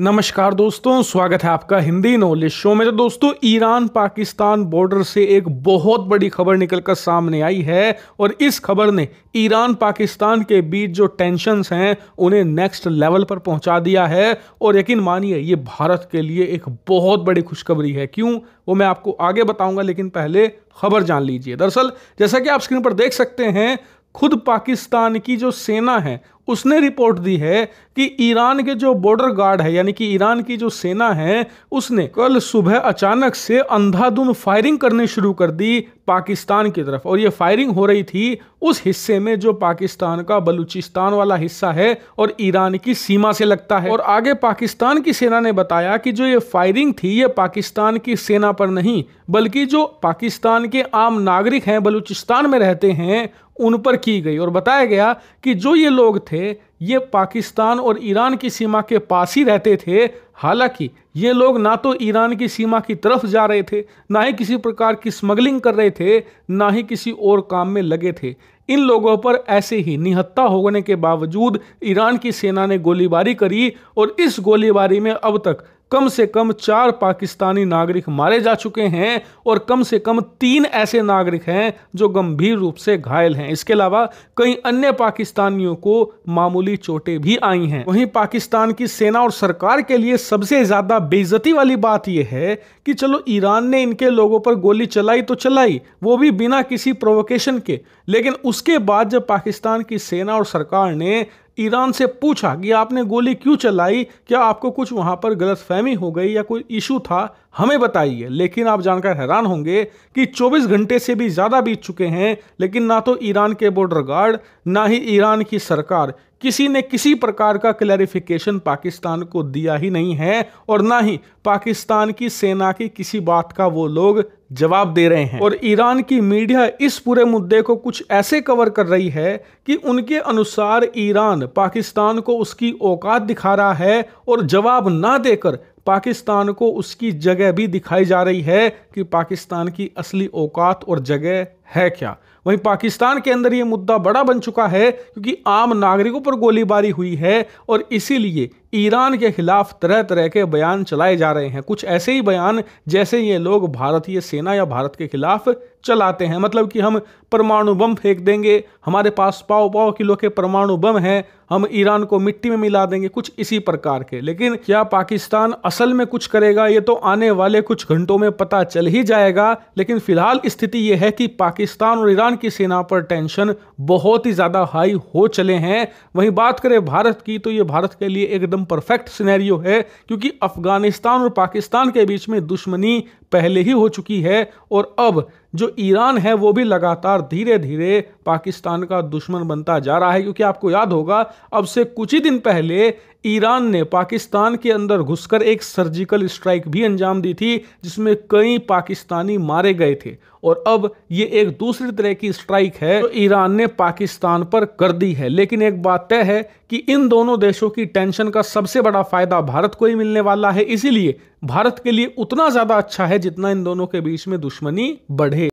नमस्कार दोस्तों स्वागत है आपका हिंदी नॉलेज शो में तो दोस्तों ईरान पाकिस्तान बॉर्डर से एक बहुत बड़ी खबर निकलकर सामने आई है और इस खबर ने ईरान पाकिस्तान के बीच जो टेंशन हैं उन्हें नेक्स्ट लेवल पर पहुंचा दिया है और यकीन मानिए ये भारत के लिए एक बहुत बड़ी खुशखबरी है क्यों वो मैं आपको आगे बताऊंगा लेकिन पहले खबर जान लीजिए दरअसल जैसा कि आप स्क्रीन पर देख सकते हैं खुद पाकिस्तान की जो सेना है उसने रिपोर्ट दी है कि ईरान के जो बॉर्डर गार्ड है यानी कि ईरान की जो सेना है उसने कल सुबह अचानक से अंधाधुंध फायरिंग करनी शुरू कर दी पाकिस्तान की तरफ और ये फायरिंग हो रही थी उस हिस्से में जो पाकिस्तान का बलूचिस्तान वाला हिस्सा है और ईरान की सीमा से लगता है और आगे पाकिस्तान की सेना ने बताया कि जो ये फायरिंग थी ये पाकिस्तान की सेना पर नहीं बल्कि जो पाकिस्तान के आम नागरिक हैं बलूचिस्तान में रहते हैं उन पर की गई और बताया गया कि जो ये लोग थे ये पाकिस्तान और ईरान की सीमा के पास ही रहते थे हालांकि ये लोग ना तो ईरान की सीमा की तरफ जा रहे थे ना ही किसी प्रकार की स्मगलिंग कर रहे थे ना ही किसी और काम में लगे थे इन लोगों पर ऐसे ही निहत्ता होने के बावजूद ईरान की सेना ने गोलीबारी करी और इस गोलीबारी में अब तक कम से कम चार पाकिस्तानी नागरिक मारे जा चुके हैं और कम से कम तीन ऐसे नागरिक हैं जो गंभीर रूप से घायल हैं इसके अलावा कई अन्य पाकिस्तानियों को मामूली चोटें भी आई हैं वहीं पाकिस्तान की सेना और सरकार के लिए सबसे ज़्यादा बेइज्जती वाली बात यह है कि चलो ईरान ने इनके लोगों पर गोली चलाई तो चलाई वो भी बिना किसी प्रोवोकेशन के लेकिन उसके बाद जब पाकिस्तान की सेना और सरकार ने ईरान से पूछा कि आपने गोली क्यों चलाई क्या आपको कुछ वहां पर गलतफहमी हो गई या कोई इशू था हमें बताइए लेकिन आप जानकर हैरान होंगे कि 24 घंटे से भी ज़्यादा बीत चुके हैं लेकिन ना तो ईरान के बॉर्डर गार्ड ना ही ईरान की सरकार किसी ने किसी प्रकार का क्लैरिफिकेशन पाकिस्तान को दिया ही नहीं है और ना ही पाकिस्तान की सेना की किसी बात का वो लोग जवाब दे रहे हैं और ईरान की मीडिया इस पूरे मुद्दे को कुछ ऐसे कवर कर रही है कि उनके अनुसार ईरान पाकिस्तान को उसकी औकात दिखा रहा है और जवाब ना देकर पाकिस्तान को उसकी जगह भी दिखाई जा रही है कि पाकिस्तान की असली औकात और जगह है क्या वहीं पाकिस्तान के अंदर ये मुद्दा बड़ा बन चुका है क्योंकि आम नागरिकों पर गोलीबारी हुई है और इसीलिए ईरान के खिलाफ तरह तरह के बयान चलाए जा रहे हैं कुछ ऐसे ही बयान जैसे ये लोग भारतीय सेना या भारत के खिलाफ चलाते हैं मतलब कि हम परमाणु बम फेंक देंगे हमारे पास पाओ पाओ किलो के परमाणु बम हैं हम ईरान को मिट्टी में मिला देंगे कुछ इसी प्रकार के लेकिन क्या पाकिस्तान असल में कुछ करेगा ये तो आने वाले कुछ घंटों में पता चल ही जाएगा लेकिन फिलहाल स्थिति यह है कि पाकिस्तान पाकिस्तान और ईरान की सेना पर टेंशन बहुत ही ज़्यादा हाई हो चले हैं वहीं बात करें भारत की तो ये भारत के लिए एकदम परफेक्ट सिनेरियो है क्योंकि अफगानिस्तान और पाकिस्तान के बीच में दुश्मनी पहले ही हो चुकी है और अब जो ईरान है वो भी लगातार धीरे धीरे पाकिस्तान का दुश्मन बनता जा रहा है क्योंकि आपको याद होगा अब से कुछ ही दिन पहले ईरान ने पाकिस्तान के अंदर घुसकर एक सर्जिकल स्ट्राइक भी अंजाम दी थी जिसमें कई पाकिस्तानी मारे गए थे और अब ये एक दूसरी तरह की स्ट्राइक है जो ईरान ने पाकिस्तान पर कर दी है लेकिन एक बात तय है कि इन दोनों देशों की टेंशन का सबसे बड़ा फायदा भारत को ही मिलने वाला है इसीलिए भारत के लिए उतना ज़्यादा अच्छा है जितना इन दोनों के बीच में दुश्मनी बढ़े